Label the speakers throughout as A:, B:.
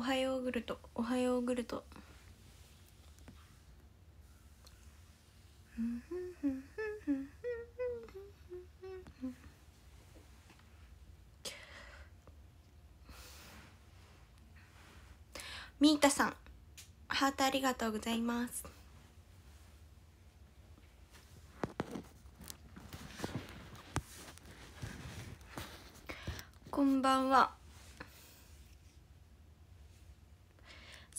A: おはようグルトおはようグルトミータさんハートありがとうございますこんばんは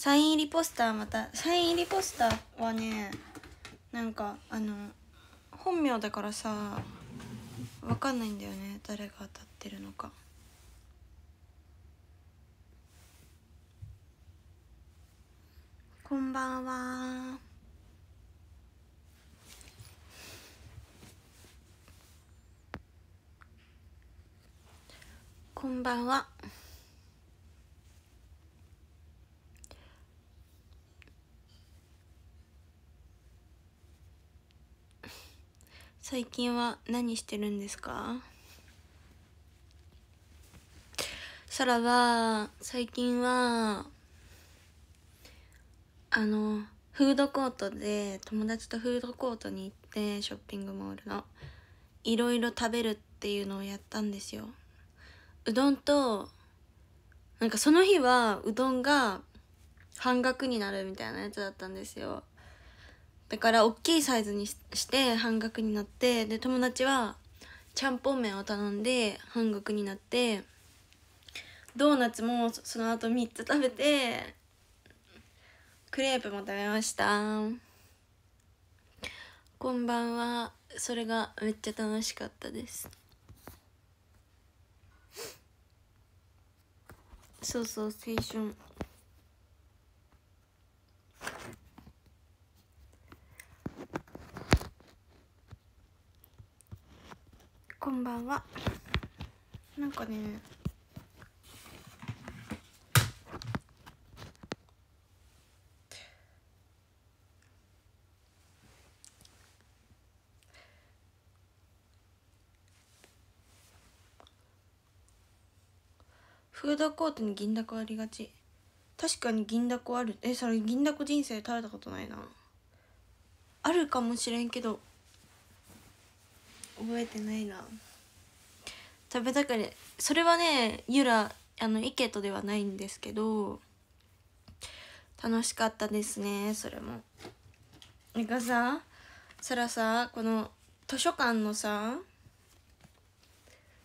A: サイン入りポスターまたサイン入りポスターはねなんかあの本名だからさわかんないんだよね誰が当たってるのか。こんばんは。こんばんは。最近は何してるんですかさらは最近はあのフードコートで友達とフードコートに行ってショッピングモールのいろいろ食べるっていうのをやったんですようどんとなんかその日はうどんが半額になるみたいなやつだったんですよだから大きいサイズにして半額になってで友達はちゃんぽん麺を頼んで半額になってドーナツもその後3つ食べてクレープも食べましたこんばんはそれがめっちゃ楽しかったですそうそう青春こんばんはなんかねフードコートに銀だこありがち確かに銀だこあるえそれ銀だこ人生食べたことないなあるかもしれんけど覚えてないな食べたくねそれはねゆらあのイケトではないんですけど楽しかったですねそれもなんかさそらさこの図書館のさ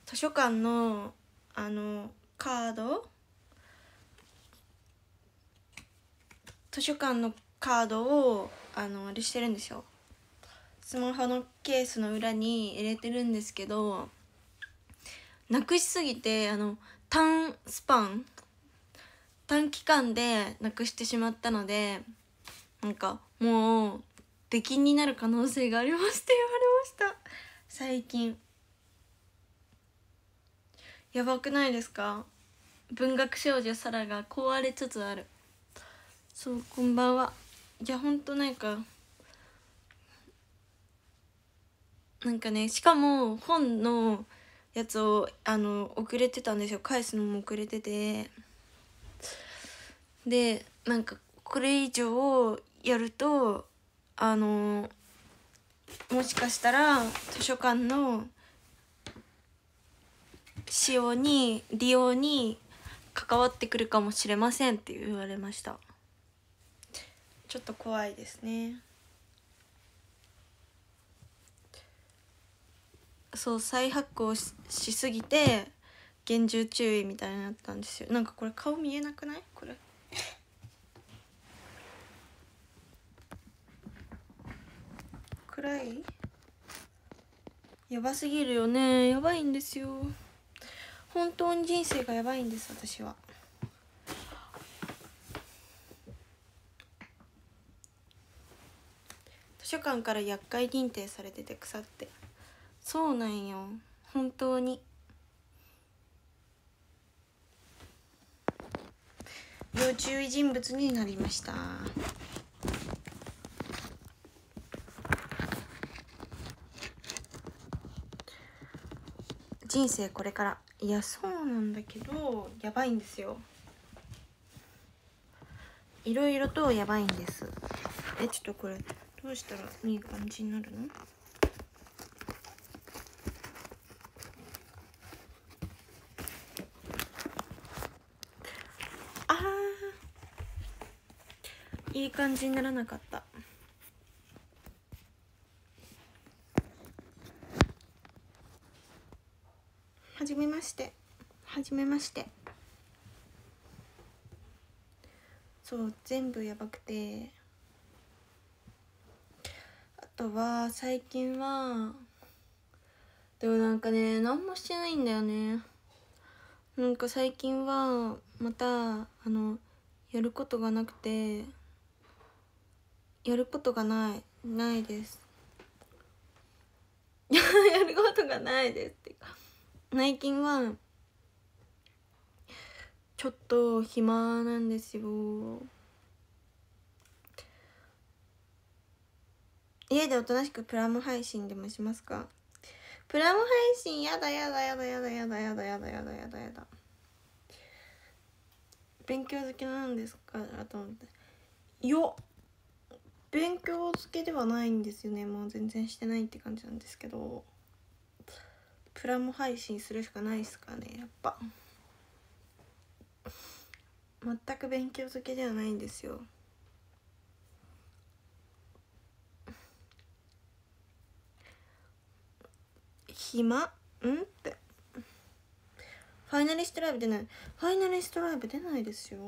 A: 図書館のあのカード図書館のカードをあのあれしてるんですよスマホのケースの裏に入れてるんですけどなくしすぎてあの短スパン短期間でなくしてしまったのでなんかもう出禁になる可能性がありますって言われました最近やばくないですか文学少女サラが壊れつつあるそうこんばんはいやほんとなんかなんかねしかも本のやつをあの遅れてたんですよ返すのも遅れててでなんかこれ以上やるとあのもしかしたら図書館の使用に利用に関わってくるかもしれませんって言われましたちょっと怖いですねそう再発行ししすぎて厳重注意みたいになったんですよなんかこれ顔見えなくないこれ暗いやばすぎるよねやばいんですよ本当に人生がやばいんです私は図書館から厄介認定されてて腐って。そうなんよ本当に要注意人物になりました人生これからいやそうなんだけどやばいんですよいろいろとやばいんですえちょっとこれどうしたらいい感じになるのいい感じにならなかったはじめましてはじめましてそう全部やばくてあとは最近はでもなんかね何もしてないんだよねなんか最近はまたあのやることがなくてやることがないないです やることがないですっていうか内勤はちょっと暇なんですよ家でおとなしくプラム配信でもしますかプラム配信やだやだやだやだやだやだやだやだやだやだ勉強好きなんですかと思ってよっ勉強付けではないんですよねもう全然してないって感じなんですけどプラモ配信するしかないですかねやっぱ全く勉強付けではないんですよ暇んってファイナリストライブ出ないファイナリストライブ出ないですよ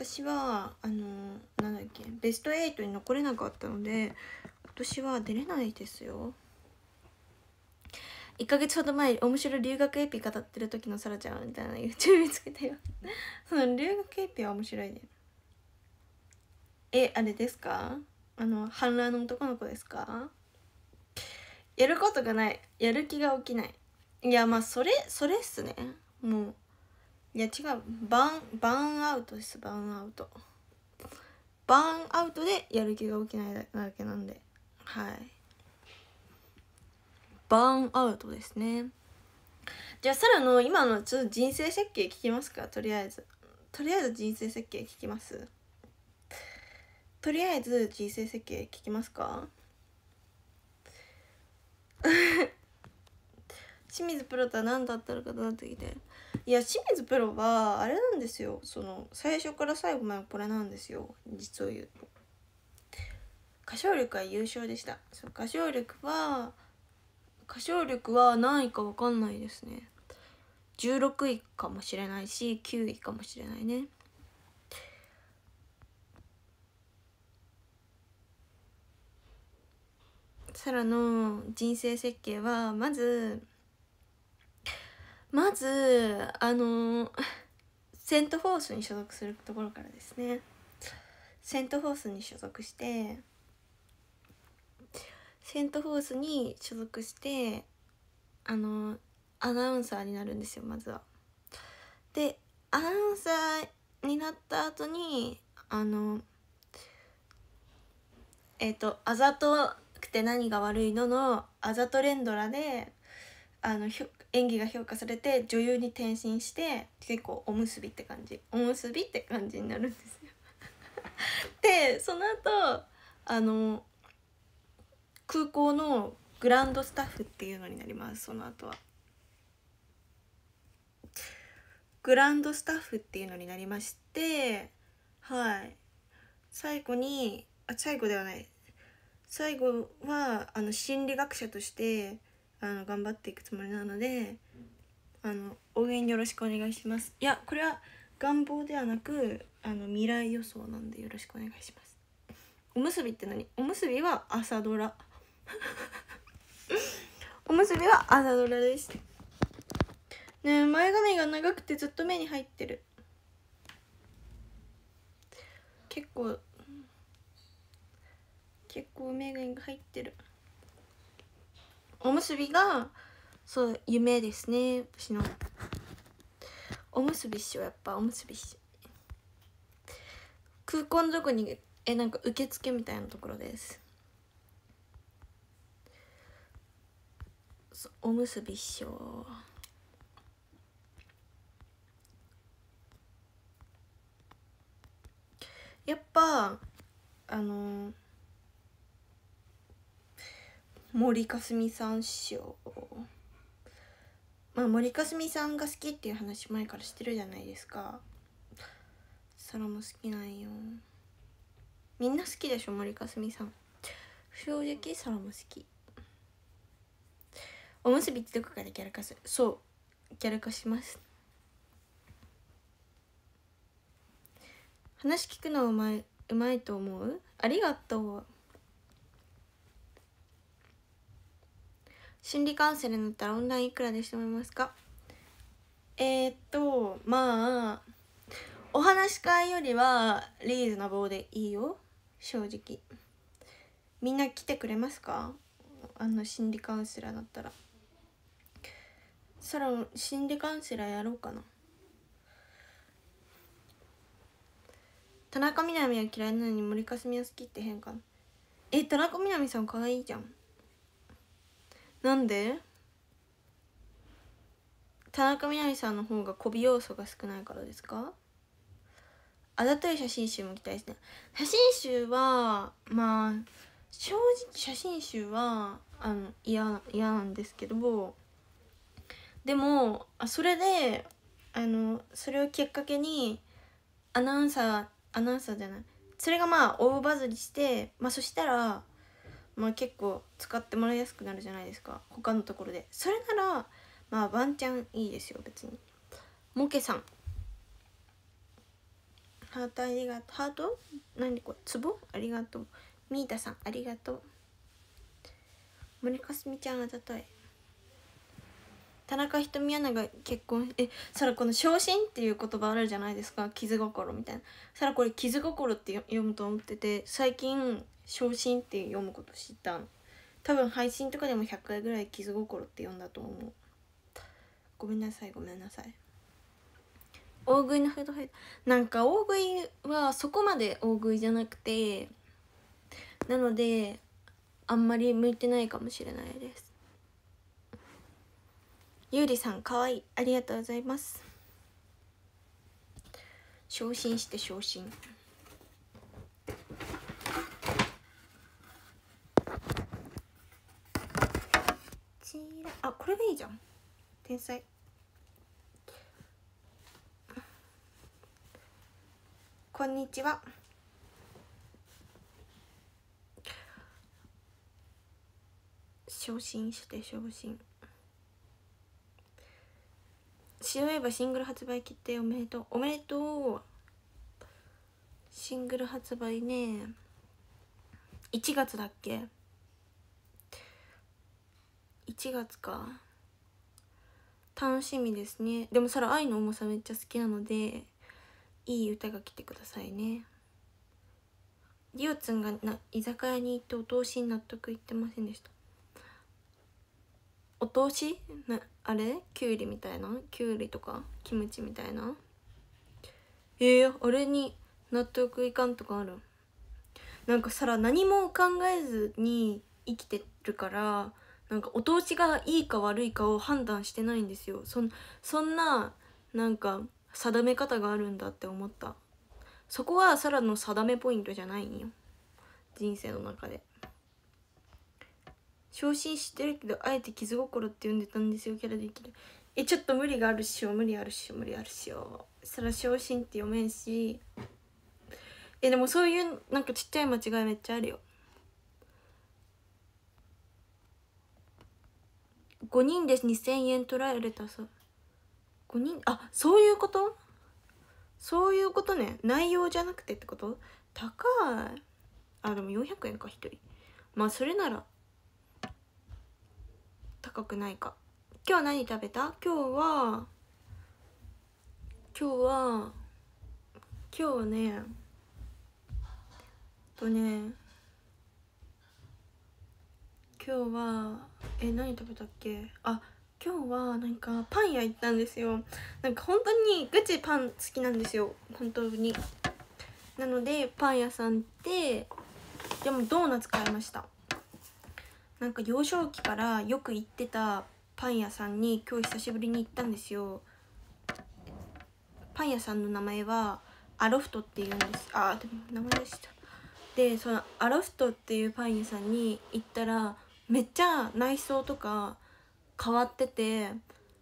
A: 私はあのなんだっけベスト8に残れなかったので今年は出れないですよ1ヶ月ほど前に面白い留学エピ語ってる時のさらちゃんみたいな YouTube 見つけたよ その留学エピは面白いねえあれですかあの反乱の男の子ですかやることがないやる気が起きないいやまあそれそれっすねもういや違うバンバーンアウトですバーンアウトバーンアウトでやる気が起きないだけなんではいバーンアウトですねじゃあサラの今のちょっと人生設計聞きますかとりあえずとりあえず人生設計聞きますとりあえず人生設計聞きますか 清水プロとは何だったのかとなってきていや清水プロはあれなんですよその最初から最後までこれなんですよ実を言うと歌唱力は優勝でしたそう歌唱力は歌唱力は何位か分かんないですね16位かもしれないし9位かもしれないねサラの人生設計はまずまずあのセント・フォースに所属するところからですねセント・フォースに所属してセント・フォースに所属してあのアナウンサーになるんですよまずは。でアナウンサーになった後にあのえっ、ー、と「あざとくて何が悪いの?」の「あざと連ドラで」あで演技が評価されて女優に転身して結構おむすびって感じおむすびって感じになるんですよ でその後あの空港のグランドスタッフっていうのになりますその後は。グランドスタッフっていうのになりましてはい最後にあ最後ではない最後はあの心理学者としてあの頑張っていくつもりなのであの応援よろしくお願いしますいやこれは願望ではなくあの未来予想なんでよろしくお願いしますおむすびって何おむすびは朝ドラ おむすびは朝ドラですね前髪が長くてずっと目に入ってる結構結構目が入ってるおむすびがそう夢ですね私のおむすびっしょやっぱおむすびっしょ空港のとこにえなんか受付みたいなところですおむすびっしょやっぱあのー森かすみさん師匠まあ森かすみさんが好きっていう話前からしてるじゃないですかサラも好きなんよみんな好きでしょ森かすみさん正直サラも好きおむすびってどこからギャラ化すそうギャラ化します話聞くのうまいうまいと思うありがとう心理カウンセリングだったらオンラインいくらでしてもらえますかえー、っとまあお話し会よりはリーズナブルでいいよ正直みんな来てくれますかあの心理カウンセラーだったらそら心理カウンセラーやろうかな田中みな実は嫌いなのに森かすみは好きって変かなえ田中みな実さん可愛いじゃんなんで田中みな実さんの方が媚び要素が少ないからですかあざとい写真集も期待ですね写真集はまあ正直写真集はあの嫌嫌なんですけどもでもあそれであのそれをきっかけにアナウンサーアナウンサーじゃないそれがまあ大バズりして、まあ、そしたらまあ、結構使ってもらいやすくなるじゃないですか他のところでそれならまあワンチャンいいですよ別にモケさんハートありがとうハート何これツボありがとうみーたさんありがとう森かすみちゃんあざとい田中瞳アナが結婚えそらこの「昇進」っていう言葉あるじゃないですか傷心みたいなそらこれ傷心って読むと思ってて最近昇進って読むこと知ったの多分配信とかでも100回ぐらい傷心って読んだと思うごめんなさいごめんなさい大食いのフードファイトなんか大食いはそこまで大食いじゃなくてなのであんまり向いてないかもしれないですゆうりさんかわいいありがとうございます昇進して昇進あこれでいいじゃん天才こんにちは昇進して昇進白エヴァシングル発売決定おめでとうおめでとうシングル発売ね1月だっけ1月か楽しみですねでもサラ愛の重さめっちゃ好きなのでいい歌が来てくださいねりおつんがな居酒屋に行ってお通しに納得いってませんでしたお通しなあれきゅうりみたいなきゅうりとかキムチみたいなえー、あれに納得いかんとかあるなんかさら何も考えずに生きてるからなんかお通しがいいか悪いかを判断してないんですよそそんななんか定め方があるんだって思ったそこはサラの定めポイントじゃないんよ人生の中で昇進してるけどあえて傷心って呼んでたんですよキャラできるえちょっと無理があるしよ無理あるしよ無理あるしよそら昇進って読めんしえでもそういうなんかちっちゃい間違いめっちゃあるよ5人で2000円取られたさ5人あそういうことそういうことね内容じゃなくてってこと高いあでも400円か1人まあそれなら高くないか今日何食べた今日は今日は今日はねとね今日はえ何食べたっけあ今日はなんかパン屋行ったんですよなんか本当にグチパン好きなんですよ本当になのでパン屋さんででもドーナツ買いましたなんか幼少期からよく行ってたパン屋さんに今日久しぶりに行ったんですよパン屋さんの名前はアロフトっていうんですあでも名前でしたでそのアロフトっていうパン屋さんに行ったらめっちゃ内装とか変わってて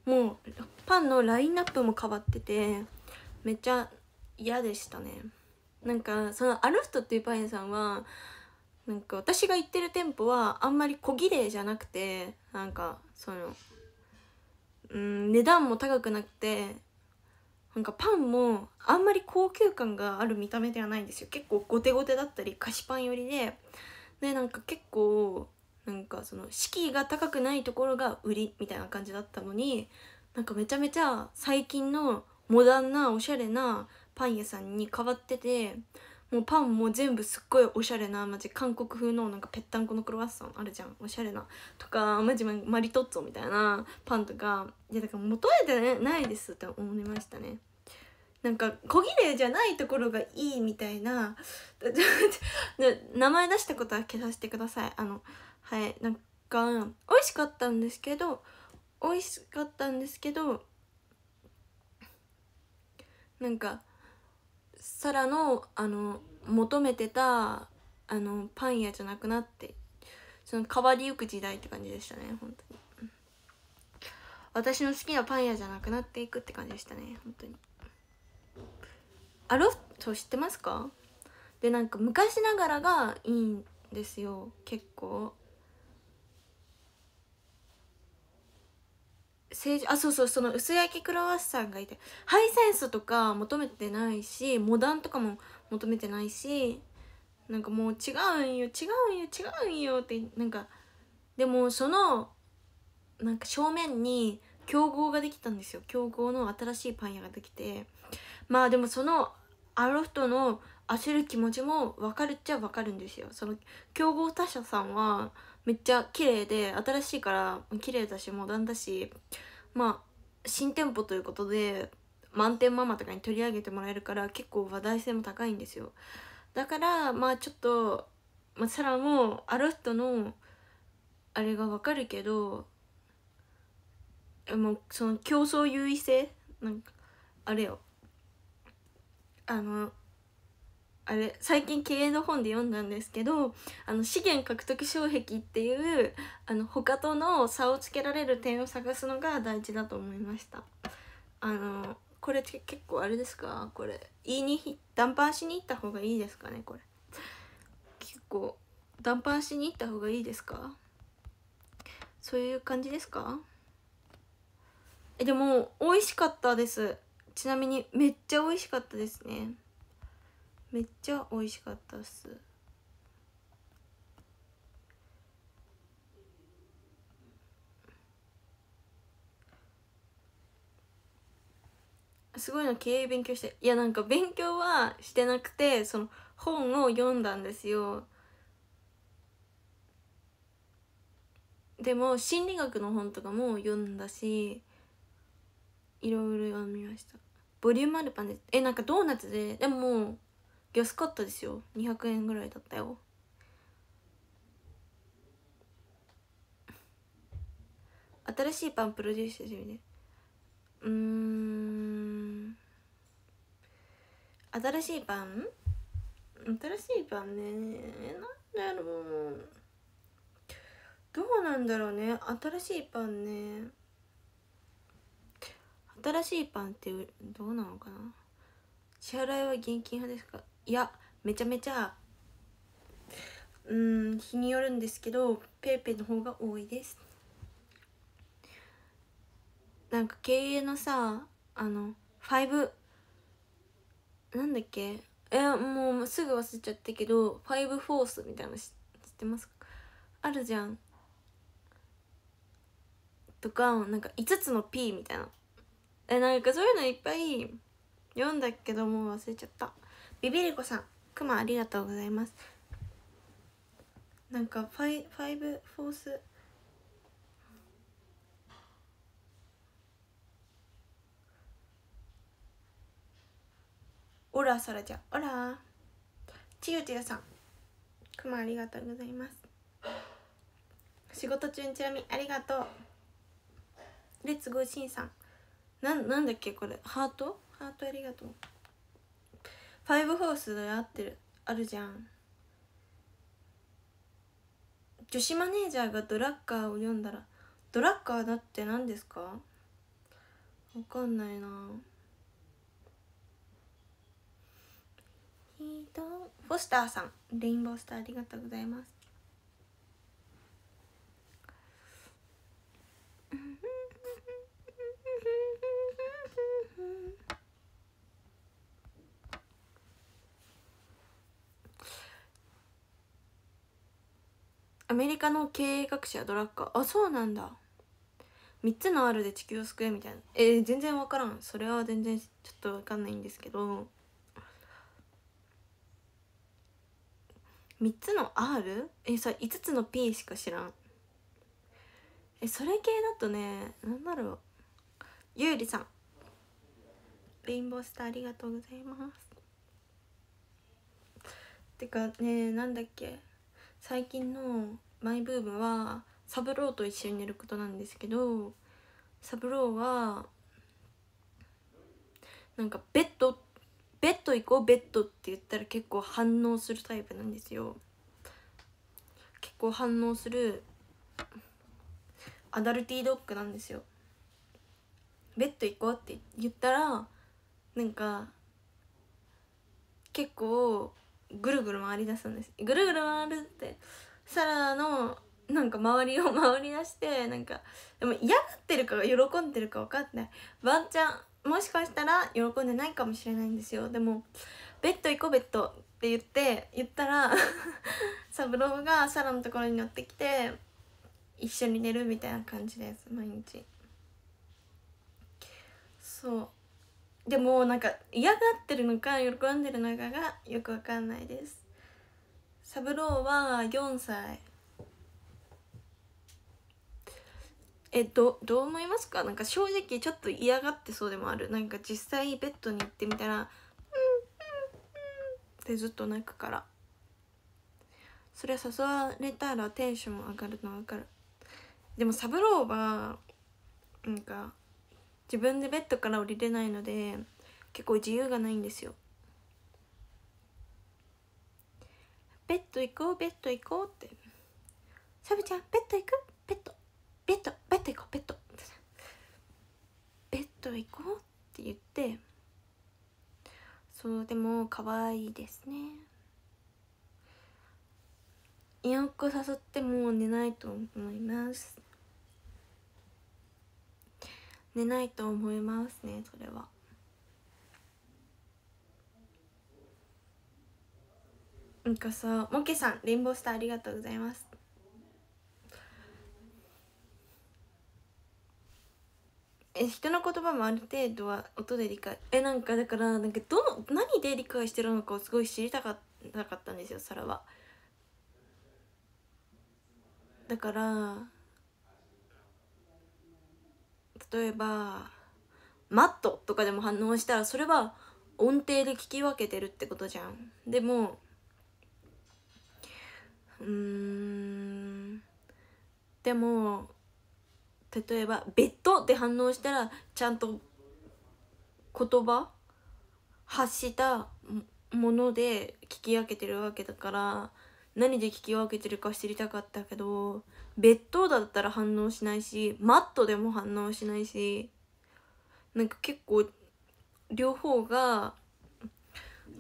A: もうパンのラインナップも変わっててめっちゃ嫌でしたねなんかそのアルフトっていうパン屋さんはなんか私が行ってる店舗はあんまり小綺麗じゃなくてなんかそのうん値段も高くなくてなんかパンもあんまり高級感がある見た目ではないんですよ結構ゴテゴテだったり菓子パン寄りででなんか結構なんかその敷居が高くないところが売りみたいな感じだったのになんかめちゃめちゃ最近のモダンなおしゃれなパン屋さんに変わっててもうパンも全部すっごいおしゃれなマジ韓国風のなんかぺったんこのクロワッサンあるじゃんおしゃれなとかマジマリトッツォみたいなパンとかいやだから求めて、ないですって思いましたねなんか小綺麗じゃないところがいいみたいな 名前出したことは消させてくださいあのはいなんか美味しかったんですけど美味しかったんですけどなんかサラのあの求めてたあのパン屋じゃなくなってその変わりゆく時代って感じでしたね本当に私の好きなパン屋じゃなくなっていくって感じでしたね本当にアロフト知ってますかでなんか昔ながらがいいんですよ結構政治あそうそうその薄焼きクロワッサンがいてハイセンスとか求めてないしモダンとかも求めてないしなんかもう違うんよ違うんよ違うんよってなんかでもそのなんか正面に競合ができたんですよ競合の新しいパン屋ができてまあでもそのアロフトの焦る気持ちも分かるっちゃ分かるんですよその競合他社さんはめっちゃ綺麗で新しいから綺麗だしモダンだしまあ新店舗ということで満点ママとかに取り上げてもらえるから結構話題性も高いんですよだからまあちょっと、まあ、サラもある人のあれがわかるけどもうその競争優位性なんかあれよあのあれ最近経営の本で読んだんですけどあの資源獲得障壁っていうあの他との差をつけられる点を探すのが大事だと思いましたあのこれ結構あれですかこれ言いにしに行った方がいいですかねこれ結構パーしに行った方がいいですかそういう感じですかえでも美味しかったですちなみにめっちゃ美味しかったですねめっちゃ美味しかったっすすごいの経営勉強していやなんか勉強はしてなくてその本を読んだんですよでも心理学の本とかも読んだしいろいろ読みましたボリュームあるパンでえなんかドーナツででも安かったですよ200円ぐらいだったよ新しいパンプロデュースしてみてうん新しいパン新しいパンねなんだろうどうなんだろうね新しいパンね新しいパンってどうなのかな支払いは現金派ですかいやめちゃめちゃうん日によるんですけどペーペーの方が多いですなんか経営のさあの5なんだっけえもうすぐ忘れちゃったけどファイブフォースみたいなの知ってますあるじゃんとかなんか5つの P みたいなえなんかそういうのいっぱい読んだけどもう忘れちゃったビビリコさんくまありがとうございますなんかファイファイブフォースオラサラちゃんオラちゆちゆさんくまありがとうございます仕事中にちなみありがとうレッツゴーシンさんなんなんだっけこれハートハートありがとうファイブホースのやってるあるじゃん女子マネージャーがドラッカーを読んだらドラッカーだって何ですかわかんないなフォスターさんレインボースターありがとうございますアメリカの経営学者ドラッカーあそうなんだ3つの R で地球を救えみたいなえー、全然分からんそれは全然ちょっと分かんないんですけど3つの R? えさ5つの P しか知らんえそれ系だとね何だろうゆうりさんレインボースターありがとうございますてかねなんだっけ最近のマイブームはサブローと一緒に寝ることなんですけどサブローはなんかベッドベッド行こうベッドって言ったら結構反応するタイプなんですよ結構反応するアダルティードッグなんですよベッド行こうって言ったらなんか結構ぐるぐる回り出すんですぐるぐる回るってサラのなんか周りを 回り出してなんかでも嫌がってるか喜んでるか分かんないワンちゃんもしかしたら喜んでないかもしれないんですよでも「ベッド行こうベッド」って言って言ったら サブログがサラのところに乗ってきて一緒に寝るみたいな感じです毎日そうでもなんか嫌がってるのか喜んでるのかがよくわかんないです三郎は4歳えどどう思いますかなんか正直ちょっと嫌がってそうでもあるなんか実際ベッドに行ってみたら「うんうんうん」ってずっと泣くからそれ誘われたらテンション上がるの分かるでも三郎はなんか自分でベッドから降りれないので結構自由がないんですよベッド行こうベッド行こうってサブちゃんベッド行くベッドベッドベッド行こうベッドベッド行こうって言ってそうでも可愛いですねいや誘っても寝ないと思います寝ないと思いますねそれは。なんかさモケさんレインボースターありがとうございますえ人の言葉もある程度は音で理解えなんかだからなんかどの何で理解してるのかをすごい知りたかったんですよサラはだから例えば「マット」とかでも反応したらそれは音程で聞き分けてるってことじゃん。でもうんでも例えば「ベッド」って反応したらちゃんと言葉発したもので聞き分けてるわけだから何で聞き分けてるか知りたかったけどベッドだったら反応しないしマットでも反応しないしなんか結構両方が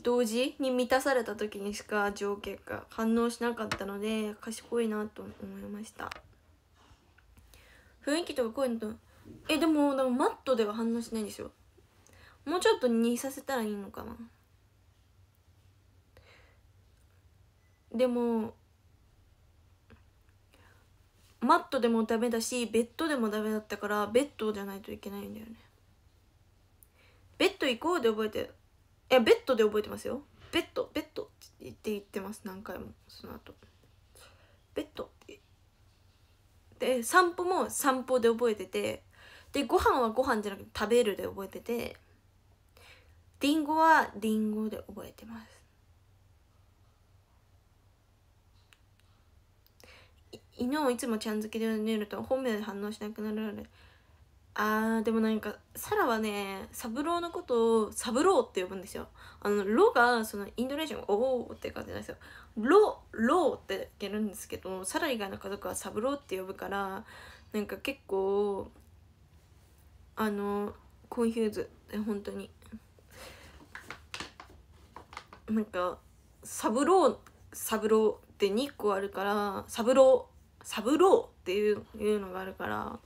A: 同時に満たされた時にしか条件が反応しなかったので賢いなと思いました雰囲気とか声のとえでもなんかマットでは反応しないんですよもうちょっと似させたらいいのかなでもマットでもダメだしベッドでもダメだったからベッドじゃないといけないんだよねベッド行こうで覚えていやベッドで覚えてますよベッドベッドって言って言ってます何回もその後ベッドってで散歩も散歩で覚えててでご飯はご飯じゃなくて食べるで覚えててりんごはりんごで覚えてます犬をいつもちゃんづけで寝ると本名で反応しなくなるのであーでもなんかサラはねサブロのことをサブロって呼ぶんですよあのロがそのインドネーシアンおおって感じなんですよロロって言るんですけどサラ以外の家族はサブロって呼ぶからなんか結構あのコンフューズ本当になんかサブロ郎サブロって2個あるからサブロサブローっていういうのがあるから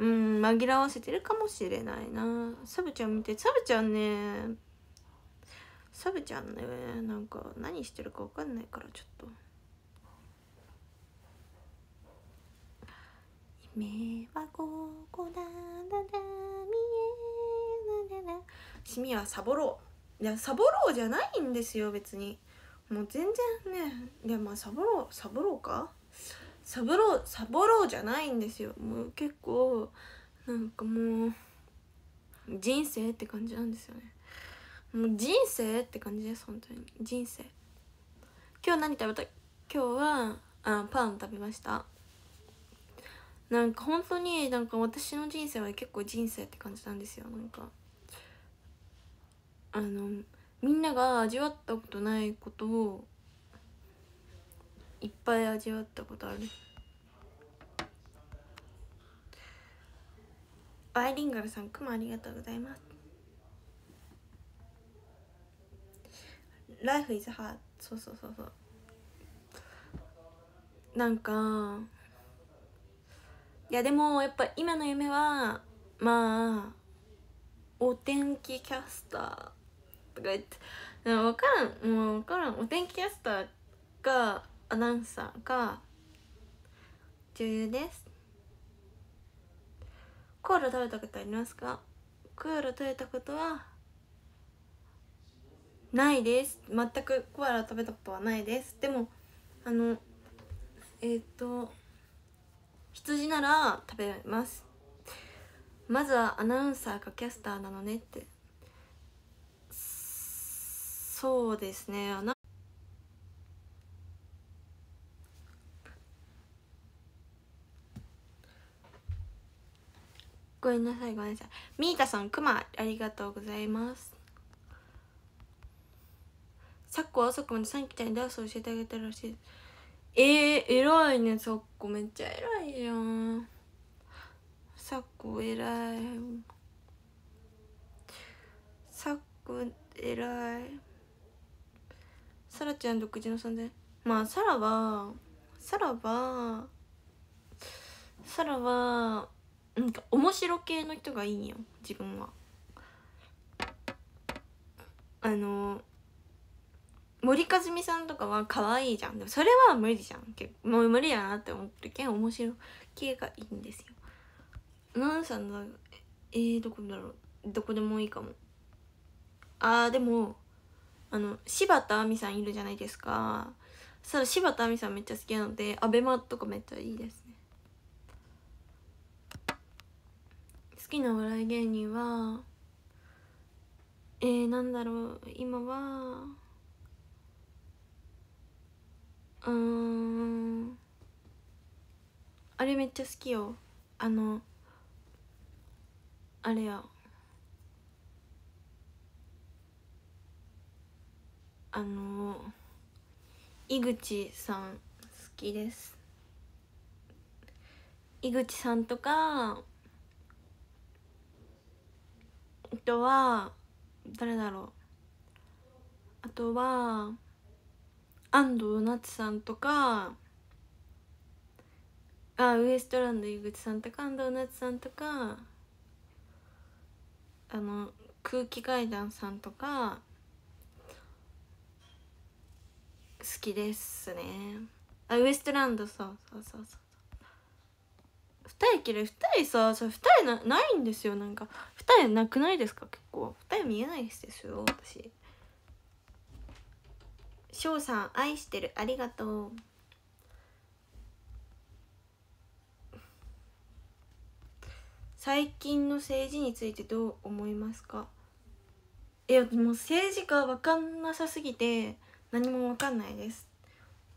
A: うん紛らわせてるかもしれないなサブちゃん見てサブちゃんねサブちゃんねなんか何してるか分かんないからちょっと「夢はここだだだ見えならら」シミはサボろういやサボろうじゃないんですよ別にもう全然ねいやまあサボろうサボろうかサボろうサボろうじゃないんですよもう結構なんかもう人生って感じなんですよねもう人生って感じです本当に人生今日何食べた今日はあパン食べましたなんか本当になんか私の人生は結構人生って感じなんですよなんかあのみんなが味わったことないことをいっぱい味わったことあるバイリンガルさんくもありがとうございますライフイズハーそうそうそうそうなんかいやでもやっぱ今の夢はまあお天気キャスターとか言って分からんもう分からんお天気キャスターがアナウンサーが女優ですコーラ食べたことありますかコーラ食べたことはないです全くコアラ食べたことはないですでもあのえっ、ー、と羊なら食べますまずはアナウンサーかキャスターなのねってそうですねアナごめんなさいごめんなさいミータさんくまありがとうございますさっ昨今朝までさンきちゃんにダンス教えてあげたらしいえー、らいねさっこめっちゃえらいじゃんこえらいさっこえらいさらちゃん独自の存在まあさらはさらはさらはなんか面白系の人がいいんよ自分はあの森かずみさんとかは可愛いじゃんでもそれは無理じゃんけもう無理やなって思ってるけん面白系がいいんですよなんさんだえー、どこだろうどこでもいいかもあーでもあの柴田亜美さんいるじゃないですかそ柴田亜美さんめっちゃ好きなので ABEMA とかめっちゃいいです好きなお笑い芸人はえー、なんだろう今はうんあれめっちゃ好きよあのあれやあの井口さん好きです井口さんとかあとは誰だろうあとは安藤夏さんとかあウエストランド井口さんとか安藤夏さんとかあの空気階段さんとか好きですねあウエストランドそうそうそうそう二重い二人さ二人なないんですよなんか二重なくないですか結構二重見えないですよ私翔さん愛してるありがとう最近の政治についてどう思いますかいやもう政治が分かんなさすぎて何も分かんないです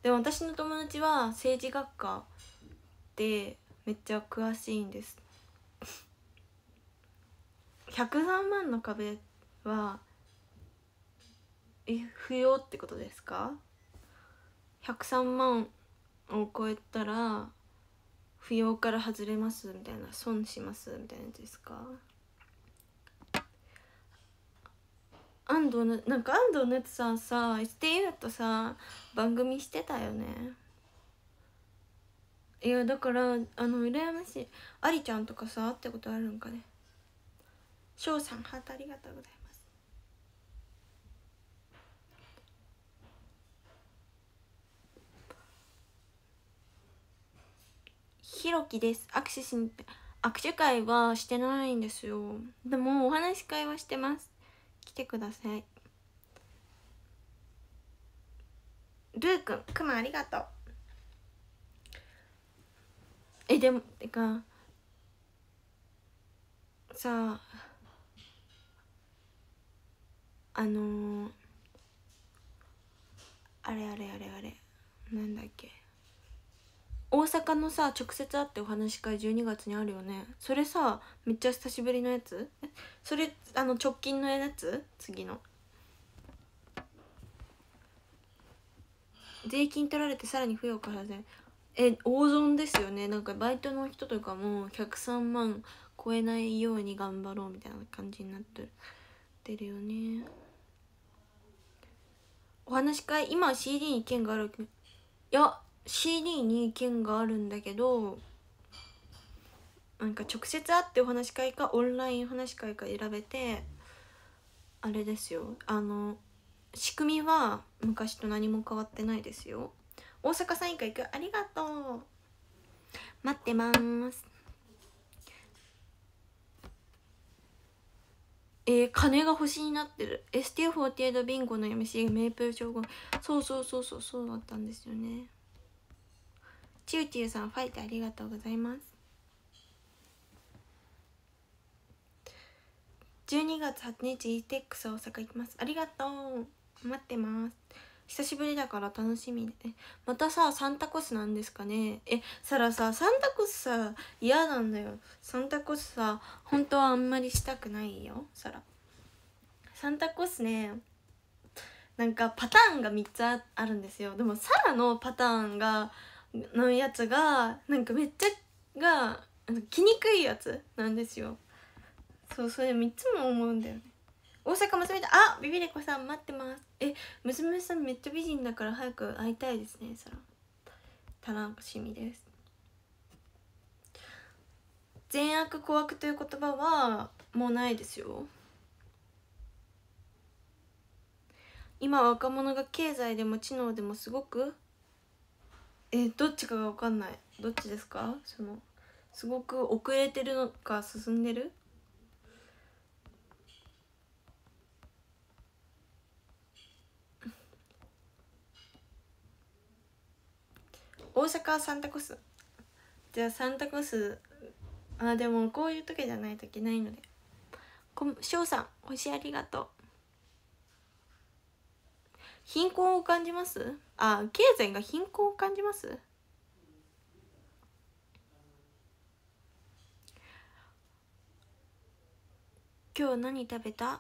A: でも私の友達は政治学科でめっちゃ詳しいんです103万の壁はえ不要ってことですか103万を超えたら扶養から外れますみたいな損しますみたいなですか安藤ななんか安藤なつさんさ STU とさ番組してたよねいやだからあの羨ましいありちゃんとかさ会ったことあるんかね翔さんハートありがとうございます弘樹です握手しに握手会はしてないんですよでもお話し会はしてます来てくださいルー君んくまありがとうえでもてかさああのー、あれあれあれあれなんだっけ大阪のさ直接会ってお話し会12月にあるよねそれさめっちゃ久しぶりのやつそれあの直近のやつ次の税金取られてさらに増えからせえ大損ですよねなんかバイトの人とかも103万超えないように頑張ろうみたいな感じになってるよねお話し会今は CD に意見があるいや CD に意見があるんだけどなんか直接会ってお話し会かオンライン話し会か選べてあれですよあの仕組みは昔と何も変わってないですよ大阪さん以下行くありがとう待ってますえー、金が星になってる ST48 ビンゴの MC メイプル将軍そうそうそうそうそうだったんですよねちゅうちゅうさんファイトありがとうございます12月8日イテックス大阪行きますありがとう待ってます久しぶりだから楽しみでまたさサンタコスなんですかねえサラさサンタコスさ嫌なんだよサンタコスさ本当はあんまりしたくないよサラサンタコスねなんかパターンが3つあるんですよでもサラのパターンがのやつがなんかめっちゃが着にくいやつなんですよそうそれ3つも思うんだよね大阪娘とあビビレコさん待ってますえ娘さんめっちゃ美人だから早く会いたいですねそら楽しみです善悪怖悪という言葉はもうないですよ今若者が経済でも知能でもすごくえどっちかが分かんないどっちですかそのすごく遅れてるのか進んでる大阪サンタコスじゃあサンタコスあでもこういう時じゃない時ないので翔さん星ありがとう貧困を感じますあ経済が貧困を感じます今日何食べた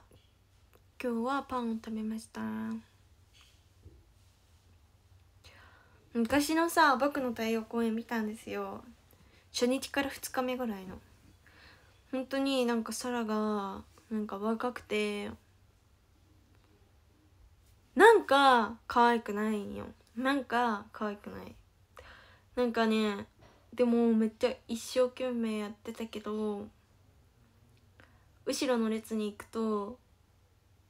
A: 今日はパンを食べました昔のさ「僕の太陽公演」見たんですよ初日から2日目ぐらいの本当になんか空がなんか若くてなんか可愛くないんよなんか可愛くないなんかねでもめっちゃ一生懸命やってたけど後ろの列に行くと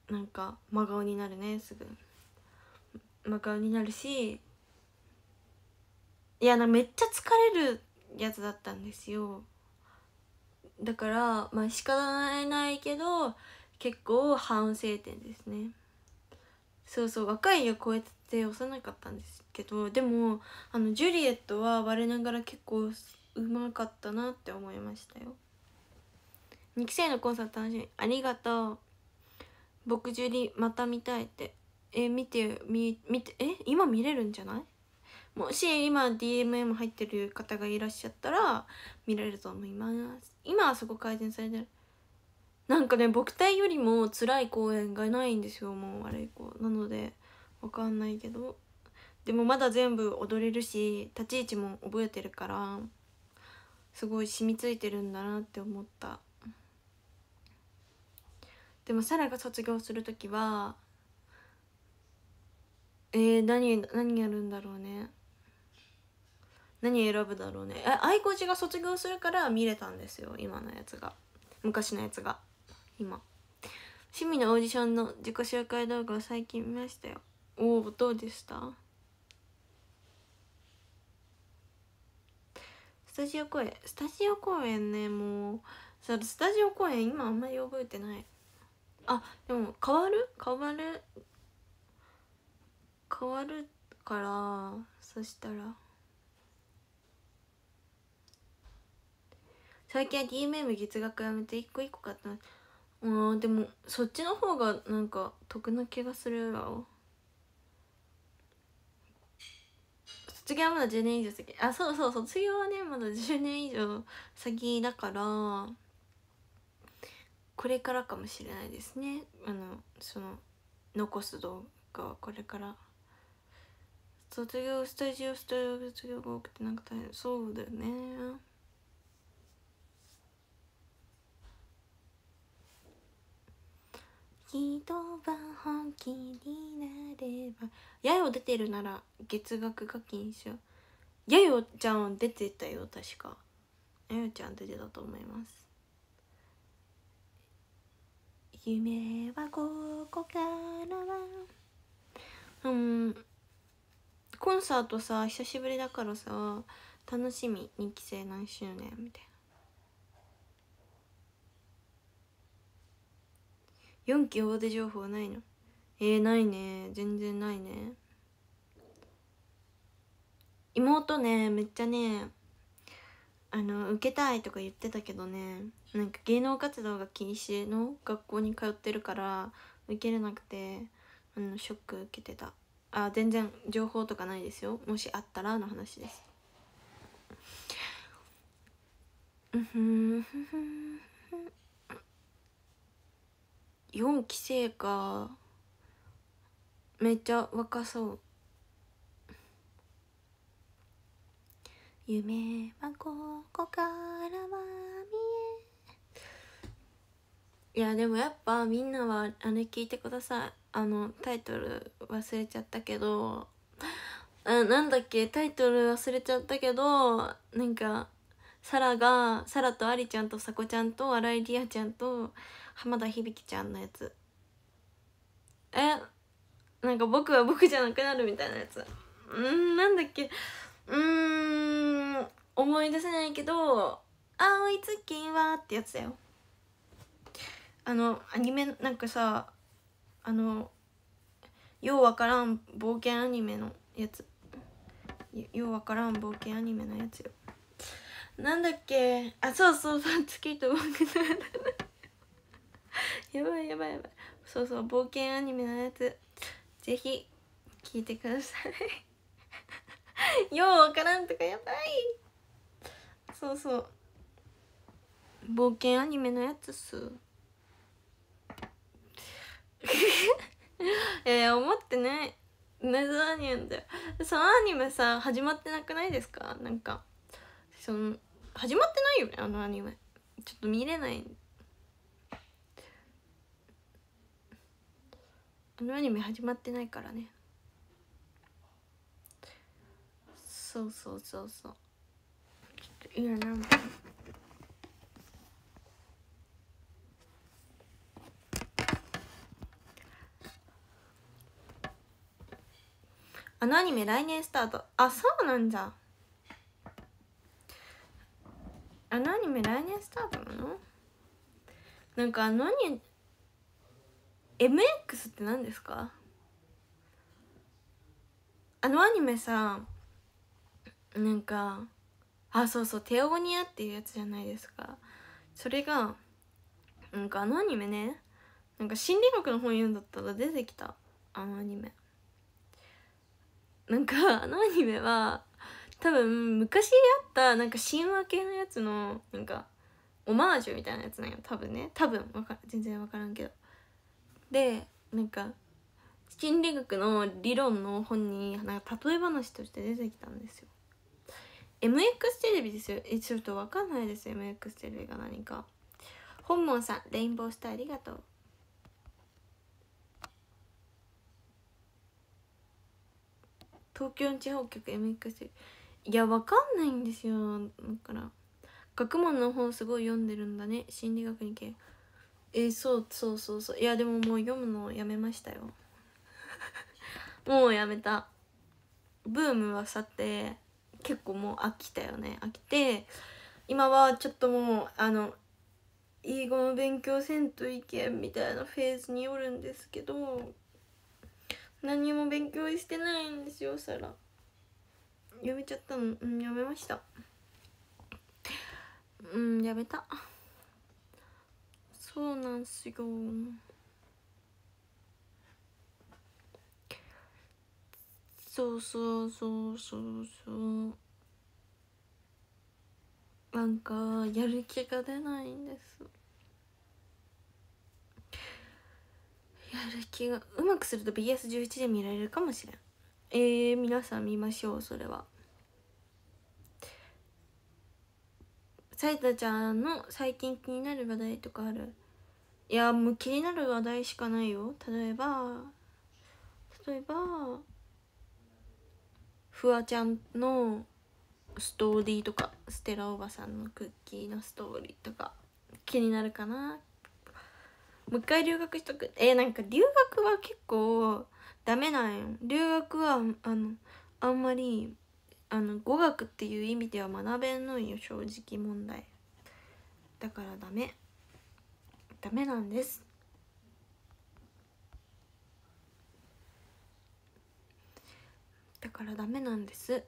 A: なんか真顔になるねすぐ真顔になるしいやめっちゃ疲れるやつだったんですよだからまあ仕方ないけど結構反省点ですねそうそう若いよこうやって幼かったんですけどでもあのジュリエットは我ながら結構うまかったなって思いましたよ2期生のコンサート楽しみありがとう僕ジュリまた見たいってえ見てみ見てえ今見れるんじゃないもし今 DMM 入ってる方がいらっしゃったら見られると思います今はそこ改善されてるなんかね僕体よりも辛い公演がないんですよもう悪い子なのでわかんないけどでもまだ全部踊れるし立ち位置も覚えてるからすごい染みついてるんだなって思ったでもサラが卒業する時はえー、何何やるんだろうね何選ぶだろうねえ愛子ちが卒業するから見れたんですよ今のやつが昔のやつが今趣味のオーディションの自己紹介動画を最近見ましたよおおどうでしたスタジオ公演スタジオ公演ねもうスタジオ公演今あんまり覚えてないあでも変わる変わる変わるからそしたら最近は DMM 月額やめて一個一個買ったうんでもそっちの方がなんか得な気がするわ卒業はまだ10年以上先あそうそう卒業はねまだ10年以上先だからこれからかもしれないですねあのその残す動画はこれから卒業スタジオスタジオ卒業が多くてなんか大変そうだよね一晩本気になればやよ出てるなら月額課金しようやよちゃん出てたよ確かやよちゃん出てたと思います夢はここからはうんコンサートさ久しぶりだからさ楽しみ2期生何周年みたいな4期大手情報ないのえー、ないね全然ないね妹ねめっちゃねあの受けたいとか言ってたけどねなんか芸能活動が禁止の学校に通ってるから受けれなくてあのショック受けてたあ全然情報とかないですよもしあったらの話ですうふん4期生かめっちゃ若そう夢はここからは見えいやでもやっぱみんなはあれ聞いてくださいあのタイトル忘れちゃったけどあなんだっけタイトル忘れちゃったけどなんかサラがサラとアリちゃんとサコちゃんと新井リアちゃんと浜田響ちゃんのやつえなんか僕は僕じゃなくなるみたいなやつうんなんだっけうん思い出せないけど「青い月は」ってやつだよあのアニメなんかさあのようわからん冒険アニメのやつようわからん冒険アニメのやつよなんだっけあそうそうそう月と僕の やばいやばいやばいそうそう冒険アニメのやつぜひ聞いてください ようわからんとかやばいそうそう冒険アニメのやつっすええ、思ってない謎アニメだよそのアニメさ始まってなくないですかなんかその始まってないよねあのアニメちょっと見れないあのアニメ始まってないからねそうそうそうそうちょっと今なんかあのアニメ来年スタートあそうなんじゃあのアニメ来年スタートなのなんかあのアニ MX って何ですかあのアニメさなんかあそうそう「テオニア」っていうやつじゃないですかそれがなんかあのアニメねなんか心理学の本読んだったら出てきたあのアニメなんかあのアニメは多分昔あったなんか神話系のやつのなんかオマージュみたいなやつなんや多分ね多分わか全然分からんけどでなんか心理学の理論の本になんか例え話として出てきたんですよ MX テレビですよえちょっと分かんないです MX テレビが何か本門さんレインボースターありがとう東京地方局 MX いやわかんないんですよだから学問の本すごい読んでるんだね心理学に験えー、そうそうそうそういやでももう読むのやめましたよ もうやめたブームは去って結構もう飽きたよね飽きて今はちょっともうあの英語の勉強せんといけんみたいなフェーズによるんですけど何も勉強してないんですよサラやめちゃったのうんやめましたうんやめたそうなんすよそうそうそうそうそうなんかやる気が出ないんですやる気がうまくすると BS11 で見られるかもしれんえー、皆さん見ましょうそれは斉田ちゃんの最近気になる話題とかあるいやもう気になる話題しかないよ例えば例えばフワちゃんのストーリーとかステラおばさんのクッキーのストーリーとか気になるかなもう一回留学しとくえー、なんか留学は結構ダメなんよ留学はあのあんまりあの語学っていう意味では学べんのよ正直問題だからダメダメなんですだからダメなんです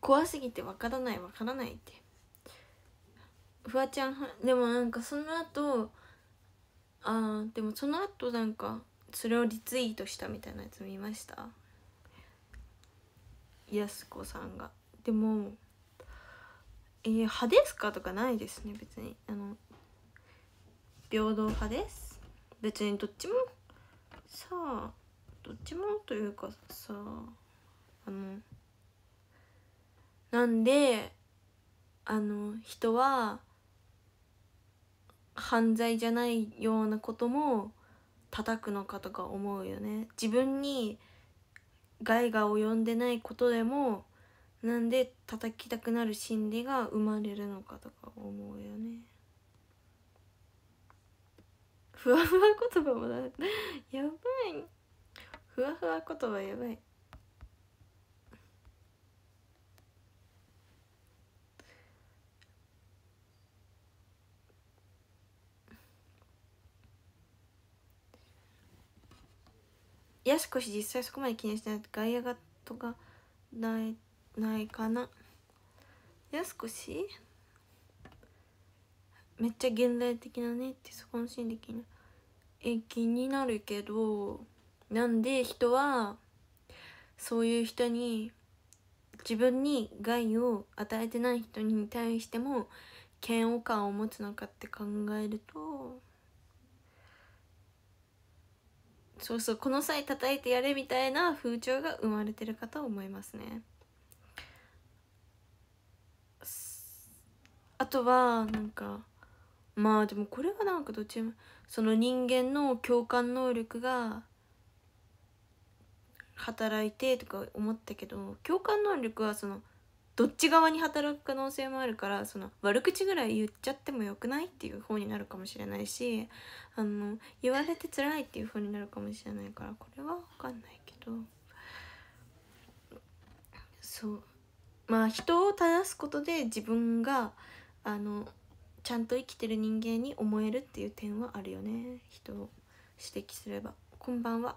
A: 怖すぎてわからないわからないってフワちゃんでもなんかその後あーでもその後なんかそれをリツイートしたみたいなやつ見ましたやす子さんがでも、えー、派ですかとかないですね別にあの平等派です別にどっちもさあどっちもというかさあのなんであの人は犯罪じゃないようなことも叩くのかとか思うよね自分に害が及んでないことでもなんで叩きたくなる心理が生まれるのかとか思うよねふわふわ言葉もだやばいふわふわ言葉やばいやしこし実際そこまで気にしてない外野がとかないないかなやすこしめっちゃ現代的なねってそこのシーンで気にえ気になるけどなんで人はそういう人に自分に害を与えてない人に対しても嫌悪感を持つのかって考えるとそうそうこの際叩いてやれみたいな風潮が生まれてるかと思いますねあとはなんかまあでもこれはなんかどっちもその人間の共感能力が働いてとか思ったけど共感能力はそのどっち側に働く可能性もあるからその悪口ぐらい言っちゃってもよくないっていう方になるかもしれないしあの言われて辛いっていう方になるかもしれないからこれは分かんないけどそうまあ人を正すことで自分があのちゃんと生きてる人間に思えるっていう点はあるよね人を指摘すれば「こんばんは」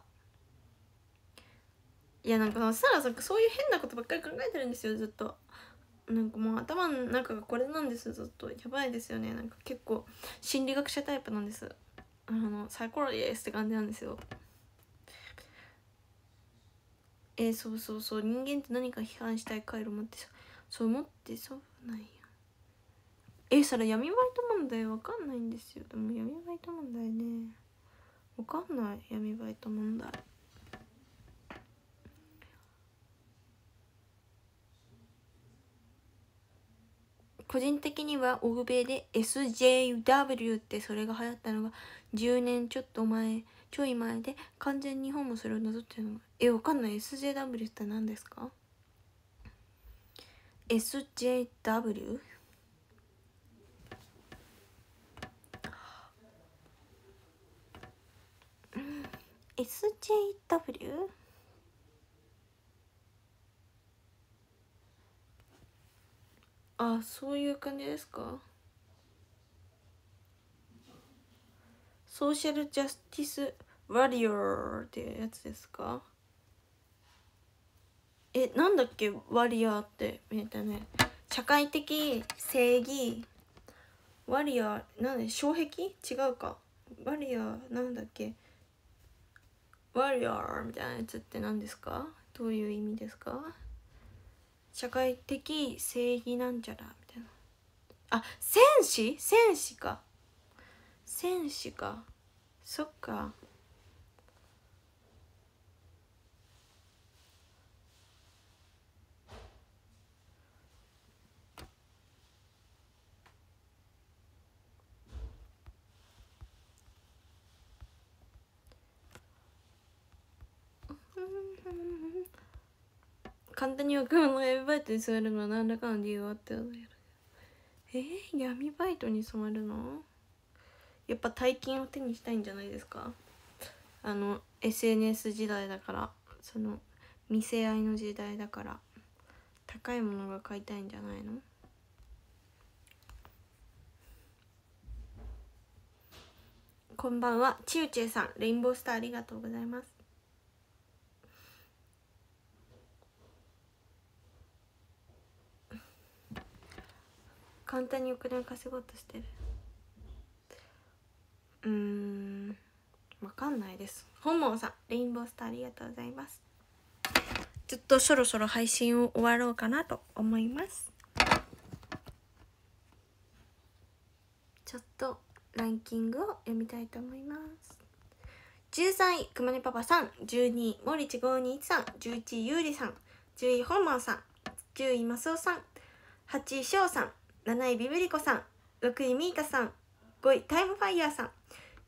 A: いやなんかさらさそういう変なことばっかり考えてるんですよずっとなんかもう頭の中がこれなんですずっとやばいですよねなんか結構心理学者タイプなんですあのサイコロですって感じなんですよえー、そうそうそう人間って何か批判したい回路持ってさそう思ってそうなんやえそれ闇バイト問題わかんないんですよでも闇バイト問題ねわかんない闇バイト問題個人的には欧米で SJW ってそれが流行ったのが10年ちょっと前ちょい前で完全に日本もそれをなぞってるのがえわかんない SJW って何ですか ?SJW? うん SJW? あそういう感じですかソーシャルジャスティス・ワリオーっていうやつですかえなんだっけワリアーってえたね社会的正義ワリアーなんで障壁違うかワリアーなんだっけワリアーみたいなやつって何ですかどういう意味ですか社会的正義なんちゃらみたいなあ戦士戦士か戦士かそっか 簡単に若者が闇バイトに染まるのは何らかの理由があったよねえー、闇バイトに染まるのやっぱ大金を手にしたいんじゃないですかあの SNS 時代だからその見せ合いの時代だから高いものが買いたいんじゃないのこんばんはちゅうちゅうさんレインボースターありがとうございます簡単にお金を稼ごうとしてるうーんわかんないです本門さんレインボースターありがとうございますちょっとそろそろ配信を終わろうかなと思いますちょっとランキングを読みたいと思います13位熊根パパさん12位森地521さん11位ゆうさん10位本門さん10位マスオさん8位翔さん7位ビブリコさん6位ミータさん5位タイムファイヤーさん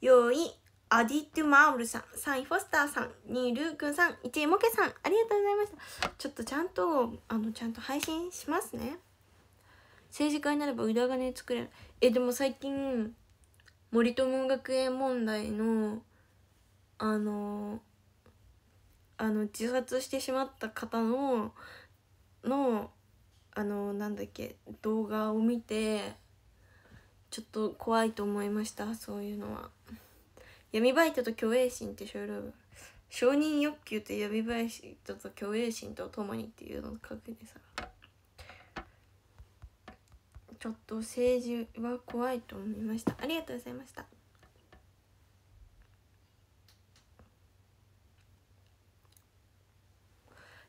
A: 4位アディットゥ・マウルさん3位フォスターさん2位ルー君さん1位モケさんありがとうございましたちょっとちゃんとあのちゃんと配信しますね政治家になれば裏金作れるえでも最近森友学園問題のあのあの自殺してしまった方ののあのなんだっけ動画を見てちょっと怖いと思いましたそういうのは闇バイトと虚栄心って承認欲求と闇バイトと虚栄心と共にっていうのを書くでさちょっと政治は怖いと思いましたありがとうございました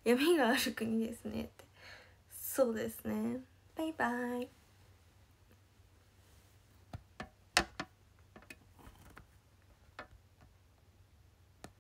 A: 闇がある国ですねそうですねバイバイ